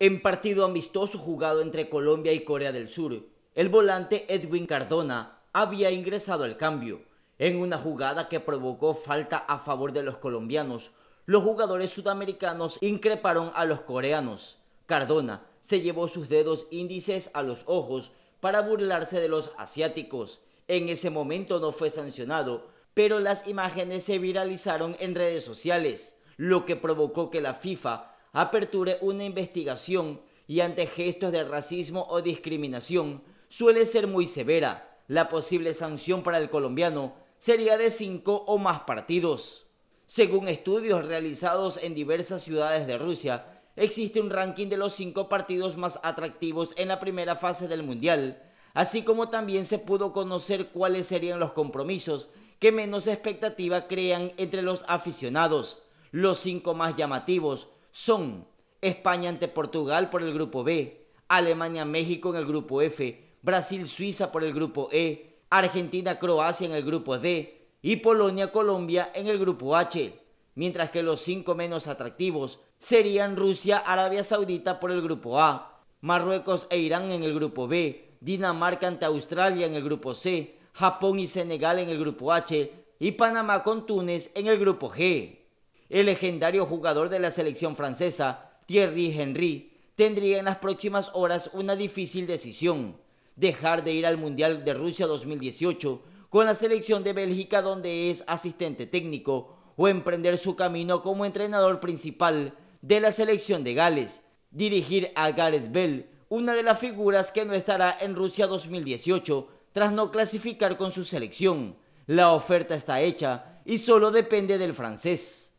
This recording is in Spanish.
En partido amistoso jugado entre Colombia y Corea del Sur, el volante Edwin Cardona había ingresado al cambio. En una jugada que provocó falta a favor de los colombianos, los jugadores sudamericanos increparon a los coreanos. Cardona se llevó sus dedos índices a los ojos para burlarse de los asiáticos. En ese momento no fue sancionado, pero las imágenes se viralizaron en redes sociales, lo que provocó que la FIFA aperture una investigación y ante gestos de racismo o discriminación suele ser muy severa. La posible sanción para el colombiano sería de cinco o más partidos. Según estudios realizados en diversas ciudades de Rusia, existe un ranking de los cinco partidos más atractivos en la primera fase del Mundial, así como también se pudo conocer cuáles serían los compromisos que menos expectativa crean entre los aficionados. Los cinco más llamativos son España ante Portugal por el grupo B, Alemania-México en el grupo F, Brasil-Suiza por el grupo E, Argentina-Croacia en el grupo D y Polonia-Colombia en el grupo H, mientras que los cinco menos atractivos serían Rusia-Arabia Saudita por el grupo A, Marruecos e Irán en el grupo B, Dinamarca ante Australia en el grupo C, Japón y Senegal en el grupo H y Panamá con Túnez en el grupo G. El legendario jugador de la selección francesa, Thierry Henry, tendría en las próximas horas una difícil decisión, dejar de ir al Mundial de Rusia 2018 con la selección de Bélgica donde es asistente técnico o emprender su camino como entrenador principal de la selección de Gales, dirigir a Gareth Bell, una de las figuras que no estará en Rusia 2018 tras no clasificar con su selección. La oferta está hecha y solo depende del francés.